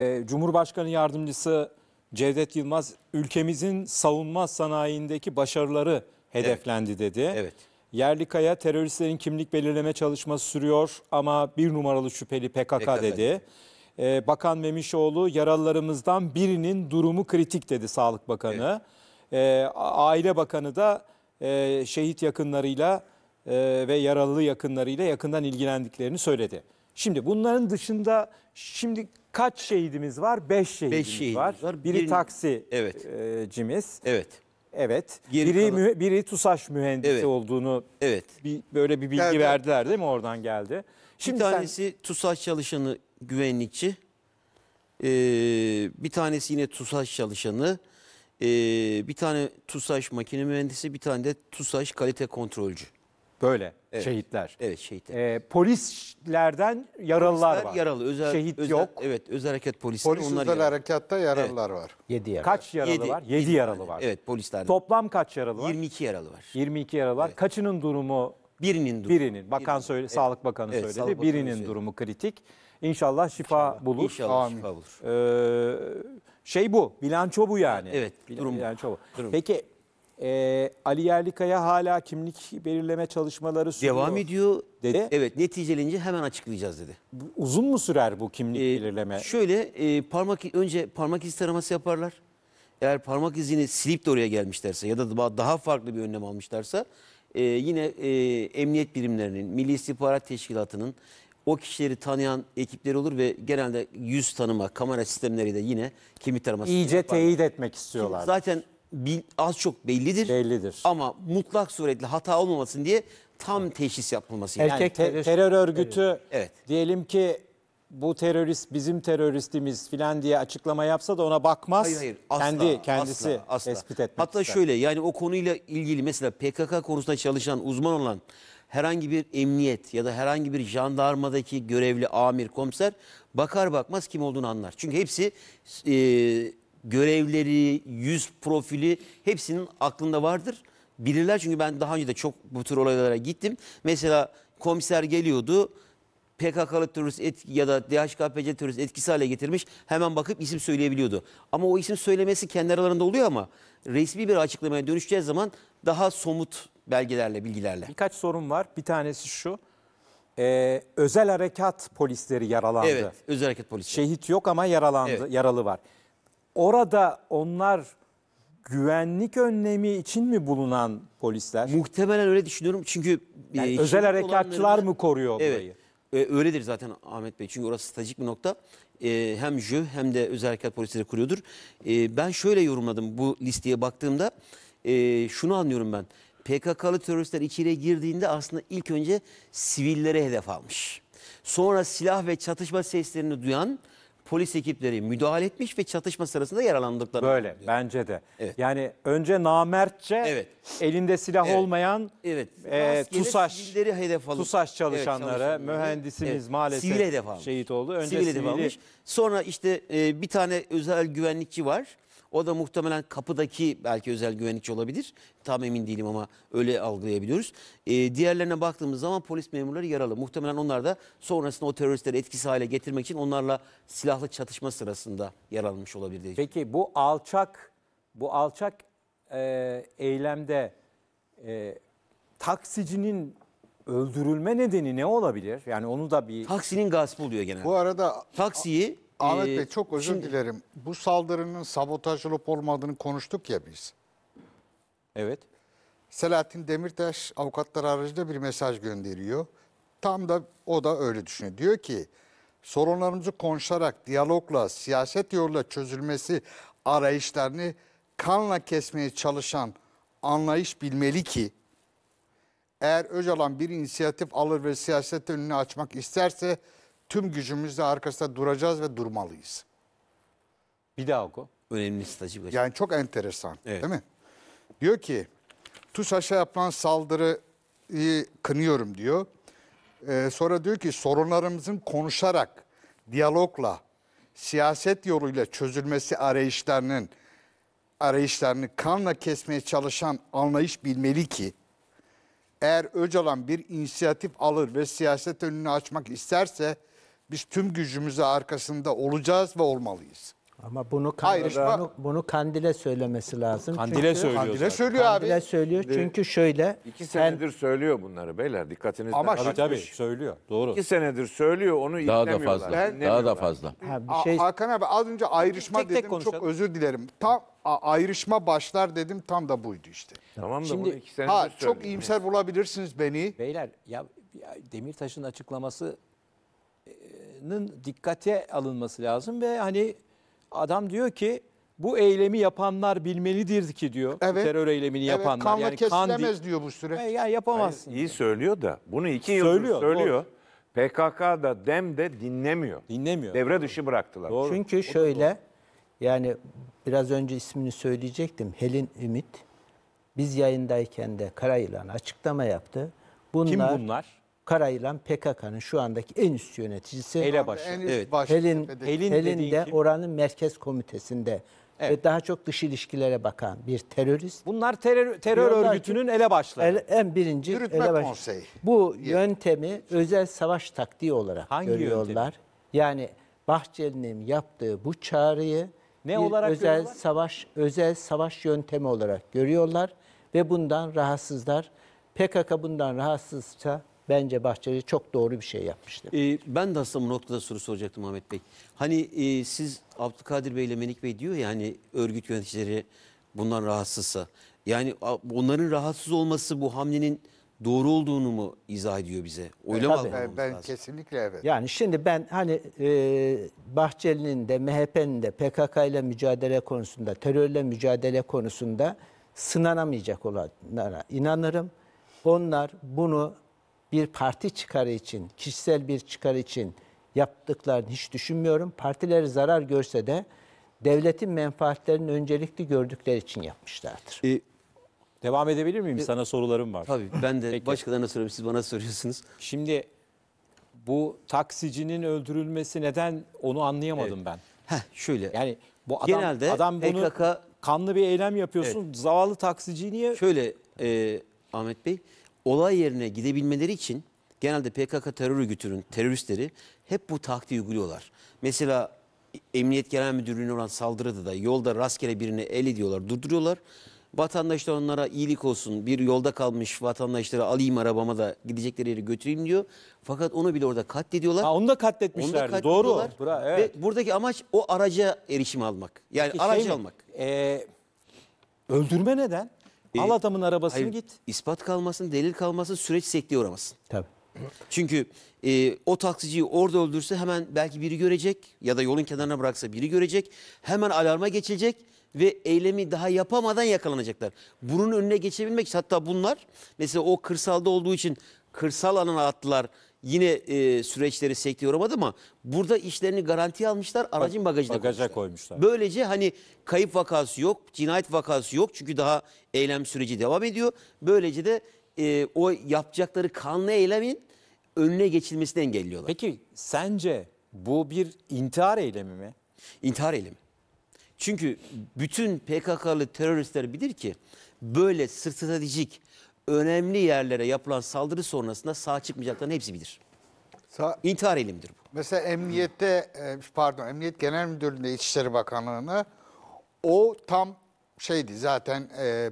Ee, Cumhurbaşkanı Yardımcısı Cevdet Yılmaz ülkemizin savunma sanayindeki başarıları hedeflendi evet. dedi. Evet. Yerli Kaya teröristlerin kimlik belirleme çalışması sürüyor ama bir numaralı şüpheli PKK, PKK dedi. Ee, Bakan Memişoğlu yaralılarımızdan birinin durumu kritik dedi Sağlık Bakanı. Evet. Ee, Aile Bakanı da e, şehit yakınlarıyla e, ve yaralı yakınlarıyla yakından ilgilendiklerini söyledi. Şimdi bunların dışında şimdi kaç şehidimiz var? Beş şehidimiz, Beş şehidimiz var. var. Biri Birini- taksicimiz. Evet. E, evet. Evet. Geri biri kalan- mühe- biri TUSAŞ mühendisi Evet. olduğunu Evet. bir, böyle bir bilgi Geldi. verdiler değil mi? Oradan geldi. Şimdi bir sen- tanesi TUSAŞ çalışanı güvenlikçi. Ee, bir tanesi yine TUSAŞ çalışanı. Ee, bir tane TUSAŞ makine mühendisi, bir tane de TUSAŞ kalite kontrolcü. Böyle Evet. şehitler. Evet, şehitler. Ee, polislerden yaralılar Polisler var. yaralı. Özel, Şehit özel, yok. Evet özel hareket polisleri. Polis özel yaralı. harekatta yaralılar var. 7 yaralı. Kaç yaralı Yedi- var? 7 yedi yaralı var. Evet polislerden. Toplam kaç yaralı var? 22 yaralı var. 22 yaralı var. Kaçının durumu Birinin durumu. birinin bakan söyle Sağlık Bakanı Evet, söyledi. Sağlık birinin söyledi. durumu kritik. İnşallah şifa bulur. İnşallah şifa bulur. Ee, şey bu, bilanço bu yani. Evet, durum bu. bilanço bu. Durum. Peki e, Ali Yerlikaya hala kimlik belirleme çalışmaları sürüyor. Devam ediyor. Dedi. Evet neticelince hemen açıklayacağız dedi. Uzun mu sürer bu kimlik Ee, belirleme? Şöyle e, parmak önce parmak iz taraması yaparlar. Eğer parmak izini silip de oraya gelmişlerse ya da daha- farklı bir önlem almışlarsa e, yine e, emniyet birimlerinin, Milli İstihbarat Teşkilatı'nın o kişileri tanıyan ekipleri olur ve genelde yüz tanıma kamera sistemleri de yine kimlik taraması İyice teyit etmek istiyorlar. Zaten az çok bellidir. Bellidir. Ama mutlak suretle hata olmamasın diye tam teşhis yapılması. Erkek te- terör, terör- örgütü Evet. diyelim ki bu terörist bizim teröristimiz filan diye açıklama yapsa da ona bakmaz. hayır hayır asla, Kendi kendisi asla, asla. tespit etmek Hatta ister. şöyle yani o konuyla ilgili mesela PKK konusunda çalışan uzman olan herhangi bir emniyet ya da herhangi bir jandarmadaki görevli amir komiser bakar bakmaz kim olduğunu anlar. Çünkü hepsi e, görevleri, yüz profili hepsinin aklında vardır. Bilirler çünkü ben daha önce de çok bu tür olaylara gittim. Mesela komiser geliyordu. PKK'lı terörist et, ya da DHKPC terörist etkisi hale getirmiş hemen bakıp isim söyleyebiliyordu. Ama o isim söylemesi kendi aralarında oluyor ama resmi bir açıklamaya dönüşeceği zaman daha somut belgelerle, bilgilerle. Birkaç sorun var. Bir tanesi şu. Ee, özel harekat polisleri yaralandı. Evet, özel harekat polisleri. Şehit yok ama yaralandı, evet. yaralı var orada onlar güvenlik önlemi için mi bulunan polisler? Muhtemelen öyle düşünüyorum çünkü yani e, özel harekatçılar mı koruyor evet, burayı? E, öyledir zaten Ahmet Bey çünkü orası stratejik bir nokta. E, hem JÖ hem de özel harekat polisleri kuruyordur. E, ben şöyle yorumladım bu listeye baktığımda e, şunu anlıyorum ben. PKK'lı teröristler içeri girdiğinde aslında ilk önce sivillere hedef almış. Sonra silah ve çatışma seslerini duyan polis ekipleri müdahale etmiş ve çatışma sırasında yaralandıklarını Böyle diyor. bence de. Evet. Yani önce namertçe Evet. elinde silah Evet. olmayan Evet. e, TUSAŞ, hedef alıp- TUSAŞ çalışanları, Evet, mühendisimiz Evet. maalesef Sivil hedef almış. şehit oldu. Önce sivil hedef almış. Sonra işte e, bir tane özel güvenlikçi var. O da muhtemelen kapıdaki belki özel güvenlikçi olabilir. Tam emin değilim ama öyle algılayabiliyoruz. E, diğerlerine baktığımız zaman polis memurları yaralı. Muhtemelen onlar da sonrasında o teröristleri etkisiz hale getirmek için onlarla silahlı çatışma sırasında yaralanmış olabilir. Diye. Peki bu alçak bu alçak e, eylemde e, taksicinin öldürülme nedeni ne olabilir? Yani onu da bir... Taksinin gaspı oluyor genelde. Bu arada... Taksiyi Ahmet ee, Bey çok özür şimdi- dilerim. Bu saldırının sabotaj olup olmadığını konuştuk ya biz. Evet. Selahattin Demirtaş avukatlar aracılığıyla bir mesaj gönderiyor. Tam da o da öyle düşünüyor. Diyor ki sorunlarımızı konuşarak, diyalogla, siyaset yoluyla çözülmesi arayışlarını kanla kesmeye çalışan anlayış bilmeli ki eğer Öcalan bir inisiyatif alır ve siyaset önünü açmak isterse tüm gücümüzle arkasında duracağız ve durmalıyız. Bir daha oku. Önemli stajı başlıyor. Yani çok enteresan Evet. değil mi? Diyor ki TUSAŞ'a yapılan saldırıyı kınıyorum diyor. Ee, sonra diyor ki sorunlarımızın konuşarak, diyalogla, siyaset yoluyla çözülmesi arayışlarının arayışlarını kanla kesmeye çalışan anlayış bilmeli ki eğer Öcalan bir inisiyatif alır ve siyaset önünü açmak isterse biz tüm gücümüzle arkasında olacağız ve olmalıyız. Ama bunu Ayrışma- Kandil'e bunu, bunu Kandil'e söylemesi lazım. Kandil'e söylüyor. Kandile zaten. söylüyor abi. Kandil'e söylüyor çünkü şöyle İki ben senedir söylüyor bunları beyler dikkatinizden. Ama Tabii tabii söylüyor. Doğru. İki senedir söylüyor onu Daha da itlemiyorlar, fazla. Daha da fazla. ha, bir şey Hakan abi az önce ayrışma Tek tek dedim konuşalım. çok özür dilerim. Tam a- ayrışma başlar dedim tam da buydu işte. Tamam da Şimdi- bunu iki senedir Ha söylüyor. çok iyimser bulabilirsiniz beni. Beyler ya, ya Demirtaş'ın açıklaması nın ıı, dikkate alınması lazım ve hani adam diyor ki bu eylemi yapanlar bilmelidir ki diyor. Evet. Terör eylemini evet, yapanlar. Kanla yani kesilemez kan diyor bu süreç. Ya, yani yapamazsın. Hayır, iyi söylüyor da bunu iki yıl söylüyor. söylüyor. PKK da DEM de dinlemiyor. Dinlemiyor. Devre doğru. dışı bıraktılar. Doğru. Çünkü şöyle doğru. yani biraz önce ismini söyleyecektim. Helin Ümit biz yayındayken de Karayılan açıklama yaptı. Bunlar, Kim bunlar? Karayılan PKK'nın şu andaki en üst yöneticisi. Elebaşı. En üst Evet. baş Helin, tepedeki. Helin, de kim? oranın merkez komitesinde Evet. ve daha çok dış ilişkilere bakan bir terörist. Bunlar terör, terör Diyorlar ki- örgütünün elebaşları. Ele- en birinci Yürütme elebaşı. konseyi. Bu yöntemi özel savaş taktiği olarak Hangi görüyorlar. Yani Bahçeli'nin yaptığı bu çağrıyı Ne bir olarak özel görüyorlar? savaş özel savaş yöntemi olarak görüyorlar ve bundan rahatsızlar. PKK bundan rahatsızsa Bence Bahçeli çok doğru bir şey yapmıştı. Ee, ben de aslında bu noktada soru soracaktım Ahmet Bey. Hani e, siz Abdülkadir Bey ile Menik Bey diyor ya hani örgüt yöneticileri bundan rahatsızsa. Yani onların rahatsız olması bu hamlenin doğru olduğunu mu izah ediyor bize? Öyle mi ben, ben lazım? kesinlikle evet. Yani şimdi ben hani e, Bahçeli'nin de MHP'nin de PKK ile mücadele konusunda, terörle mücadele konusunda sınanamayacak olanlara inanırım. Onlar bunu bir parti çıkarı için, kişisel bir çıkar için yaptıklarını hiç düşünmüyorum. Partileri zarar görse de devletin menfaatlerini öncelikli gördükleri için yapmışlardır. E, devam edebilir miyim? E, Sana sorularım var. Tabii ben de Peki. başkalarına soruyorum, siz bana soruyorsunuz. Şimdi bu taksicinin öldürülmesi neden onu anlayamadım Evet. ben. Heh, şöyle. Yani bu adam, Genelde adam bunu PKK kanlı bir eylem yapıyorsun. Zavallı taksiciyi niye Şöyle e, Ahmet Bey, olay yerine gidebilmeleri için genelde PKK terör örgütünün teröristleri hep bu taktiği uyguluyorlar. Mesela Emniyet Genel Müdürlüğü'ne olan saldırıda da yolda rastgele birini el ediyorlar, durduruyorlar. Vatandaşlar onlara iyilik olsun, bir yolda kalmış vatandaşları alayım arabama da gidecekleri yeri götüreyim diyor. Fakat onu bile orada katlediyorlar. Ha, onu da katletmişlerdi, onu da doğru. Bra, evet. Ve buradaki amaç o araca erişim almak. Yani Peki, aracı şey mi? almak. Ee, öldürme neden? Al adamın arabasını Hayır, git. İspat kalmasın, delil kalmasın, süreç sekteye uğramasın. Tabii. Çünkü e, o taksiciyi orada öldürse hemen belki biri görecek ya da yolun kenarına bıraksa biri görecek. Hemen alarma geçilecek ve eylemi daha yapamadan yakalanacaklar. Bunun önüne geçebilmek hatta bunlar mesela o kırsalda olduğu için kırsal alana attılar yine e, süreçleri sekteye uğramadı ama burada işlerini garantiye almışlar. Aracın bagajına Bagaja koymuşlar. koymuşlar. Böylece hani kayıp vakası yok, cinayet vakası yok. Çünkü daha eylem süreci devam ediyor. Böylece de e, o yapacakları kanlı eylemin önüne geçilmesini engelliyorlar. Peki sence bu bir intihar eylemi mi? İntihar eylemi. Çünkü bütün PKK'lı teröristler bilir ki böyle stratejik önemli yerlere yapılan saldırı sonrasında sağ çıkmayacaklarını hepsi bilir. Sa İntihar elimdir bu. Mesela emniyette e, pardon emniyet genel müdürlüğünde İçişleri Bakanlığı'na o tam şeydi zaten e,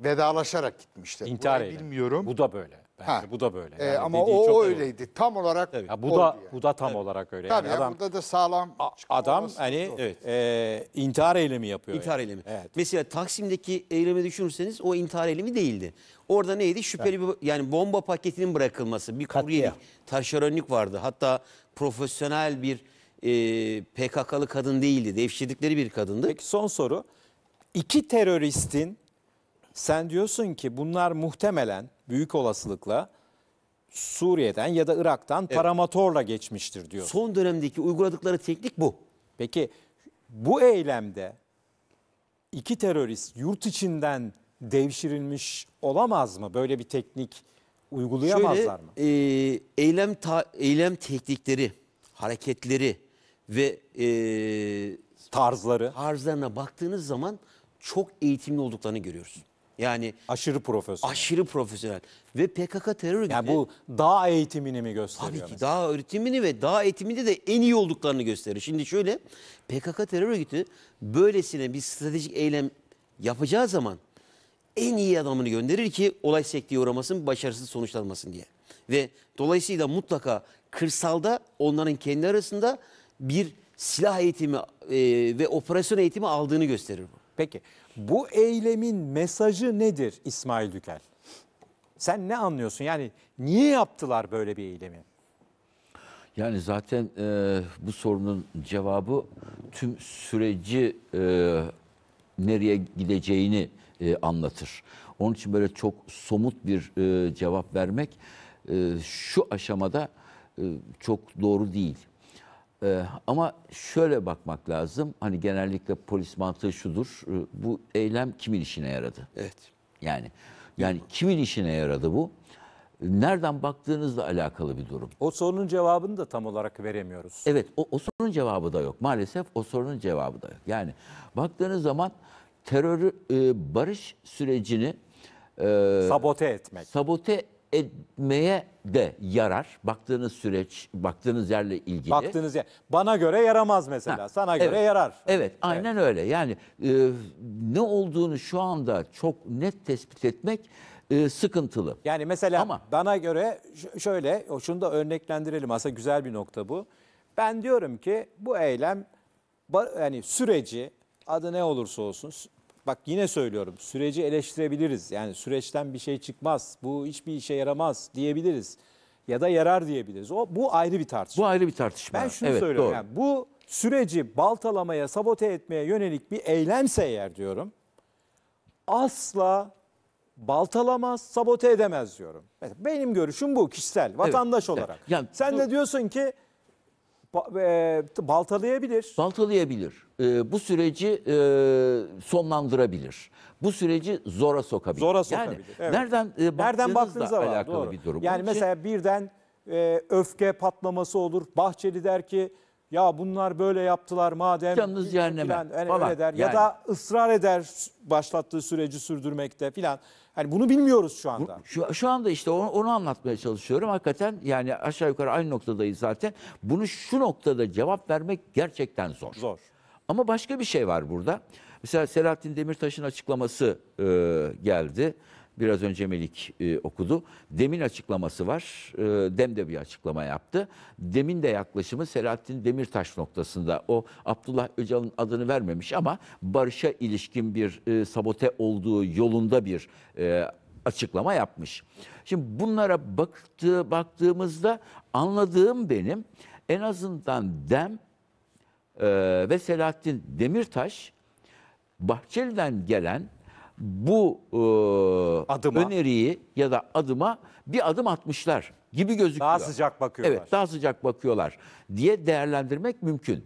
vedalaşarak gitmişti. İntihar Bilmiyorum. Bu da böyle bence. Ha. Bu da böyle. Ee, yani e, ama o, o öyleydi. Doğru. Tam olarak Tabii. Ya bu da yani. bu da tam evet. olarak öyle. Tabii yani ya, adam, burada da sağlam adam hani evet, e, intihar eylemi yapıyor. İntihar yani. eylemi. Evet. Mesela Taksim'deki eylemi düşünürseniz o intihar eylemi değildi. Orada neydi? Şüpheli evet. bir yani bomba paketinin bırakılması, bir kuryelik, taşeronluk vardı. Hatta profesyonel bir e, PKK'lı kadın değildi. Devşirdikleri bir kadındı. Peki son soru. İki teröristin sen diyorsun ki bunlar muhtemelen büyük olasılıkla Suriye'den ya da Irak'tan evet. paramatorla geçmiştir diyor. Son dönemdeki uyguladıkları teknik bu. Peki bu eylemde iki terörist yurt içinden devşirilmiş olamaz mı? Böyle bir teknik uygulayamazlar Şöyle, mı? E, eylem ta, eylem teknikleri, hareketleri ve e, tarzları tarzlarına baktığınız zaman çok eğitimli olduklarını görüyoruz. Yani aşırı profesyonel. Aşırı profesyonel. Ve PKK terör örgütü. Yani bu dağ eğitimini mi gösteriyor? Tabii ki mesela? dağ öğretimini ve dağ eğitiminde de en iyi olduklarını gösterir. Şimdi şöyle PKK terör örgütü böylesine bir stratejik eylem yapacağı zaman en iyi adamını gönderir ki olay sekteye uğramasın, başarısız sonuçlanmasın diye. Ve dolayısıyla mutlaka kırsalda onların kendi arasında bir silah eğitimi e, ve operasyon eğitimi aldığını gösterir bu. Peki bu eylemin mesajı nedir İsmail Dükel? Sen ne anlıyorsun? Yani niye yaptılar böyle bir eylemi? Yani zaten e, bu sorunun cevabı tüm süreci e, nereye gideceğini e, anlatır. Onun için böyle çok somut bir e, cevap vermek e, şu aşamada e, çok doğru değil. Ee, ama şöyle bakmak lazım. Hani genellikle polis mantığı şudur. Ee, bu eylem kimin işine yaradı? Evet. Yani yani kimin işine yaradı bu? Nereden baktığınızla alakalı bir durum. O sorunun cevabını da tam olarak veremiyoruz. Evet, o, o sorunun cevabı da yok. Maalesef o sorunun cevabı da yok. Yani baktığınız zaman terörü e, barış sürecini e, sabote etmek. Sabote etmeye de yarar. Baktığınız süreç, baktığınız yerle ilgili. Baktığınız yer. Bana göre yaramaz mesela. Ha, Sana evet, göre yarar. Evet, aynen evet. öyle. Yani e, ne olduğunu şu anda çok net tespit etmek e, sıkıntılı. Yani mesela Ama, bana göre şöyle, şunu da örneklendirelim. Aslında güzel bir nokta bu. Ben diyorum ki bu eylem yani süreci adı ne olursa olsun bak yine söylüyorum süreci eleştirebiliriz. Yani süreçten bir şey çıkmaz, bu hiçbir işe yaramaz diyebiliriz. Ya da yarar diyebiliriz. O Bu ayrı bir tartışma. Bu ayrı bir tartışma. Ben şunu evet, söylüyorum. Doğru. Yani bu süreci baltalamaya, sabote etmeye yönelik bir eylemse eğer diyorum. Asla baltalamaz, sabote edemez diyorum. benim görüşüm bu kişisel, vatandaş evet, olarak. Yani, Sen bu... de diyorsun ki e, baltalayabilir. Baltalayabilir. E, bu süreci e, sonlandırabilir. Bu süreci zora sokabilir. Zora sokabilir. Yani evet. nereden e, nereden baktığınızla var, alakalı doğru. bir durum. Yani Onun mesela için... birden e, öfke patlaması olur. Bahçeli der ki ya bunlar böyle yaptılar madem. Canınız e, cehenneme Yani falan. Öyle der. Yani. Ya da ısrar eder başlattığı süreci sürdürmekte filan. Hani bunu bilmiyoruz şu anda. Şu, şu anda işte onu, onu anlatmaya çalışıyorum. Hakikaten yani aşağı yukarı aynı noktadayız zaten. Bunu şu noktada cevap vermek gerçekten zor. Zor. Ama başka bir şey var burada. Mesela Selahattin Demirtaş'ın açıklaması e, geldi biraz önce Melik e, okudu. Demin açıklaması var. E, Dem de bir açıklama yaptı. Demin de yaklaşımı Selahattin Demirtaş noktasında. O Abdullah Öcalan'ın adını vermemiş ama barışa ilişkin bir e, sabote olduğu yolunda bir e, açıklama yapmış. Şimdi bunlara baktı, baktığımızda anladığım benim en azından Dem e, ve Selahattin Demirtaş Bahçeli'den gelen bu e, Adıma. öneriyi ya da adıma bir adım atmışlar gibi gözüküyor. Daha sıcak bakıyorlar. Evet daha sıcak bakıyorlar diye değerlendirmek mümkün.